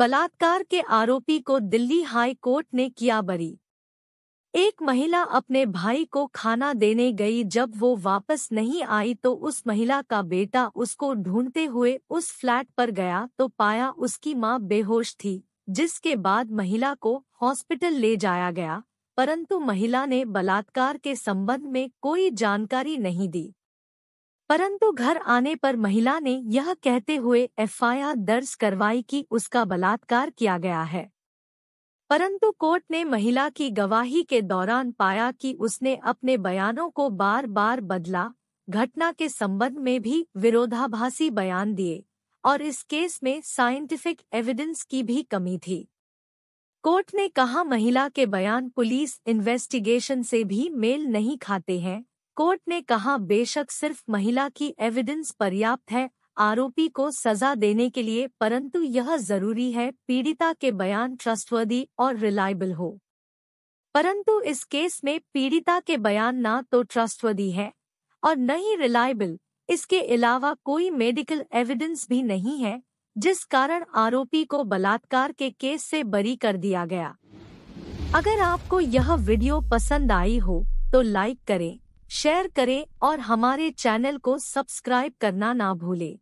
बलात्कार के आरोपी को दिल्ली हाई कोर्ट ने किया बरी एक महिला अपने भाई को खाना देने गई जब वो वापस नहीं आई तो उस महिला का बेटा उसको ढूंढते हुए उस फ्लैट पर गया तो पाया उसकी मां बेहोश थी जिसके बाद महिला को हॉस्पिटल ले जाया गया परंतु महिला ने बलात्कार के संबंध में कोई जानकारी नहीं दी परंतु घर आने पर महिला ने यह कहते हुए एफआईआर दर्ज करवाई कि उसका बलात्कार किया गया है परंतु कोर्ट ने महिला की गवाही के दौरान पाया कि उसने अपने बयानों को बार बार बदला घटना के संबंध में भी विरोधाभासी बयान दिए और इस केस में साइंटिफिक एविडेंस की भी कमी थी कोर्ट ने कहा महिला के बयान पुलिस इन्वेस्टिगेशन से भी मेल नहीं खाते हैं कोर्ट ने कहा बेशक सिर्फ महिला की एविडेंस पर्याप्त है आरोपी को सजा देने के लिए परंतु यह जरूरी है पीड़िता के बयान ट्रस्टवर्दी और रिलायबल हो परंतु इस केस में पीड़िता के बयान ना तो ट्रस्टवर्दी है और न ही रिलायबल इसके अलावा कोई मेडिकल एविडेंस भी नहीं है जिस कारण आरोपी को बलात्कार के केस से बरी कर दिया गया अगर आपको यह वीडियो पसंद आई हो तो लाइक करें शेयर करें और हमारे चैनल को सब्सक्राइब करना ना भूलें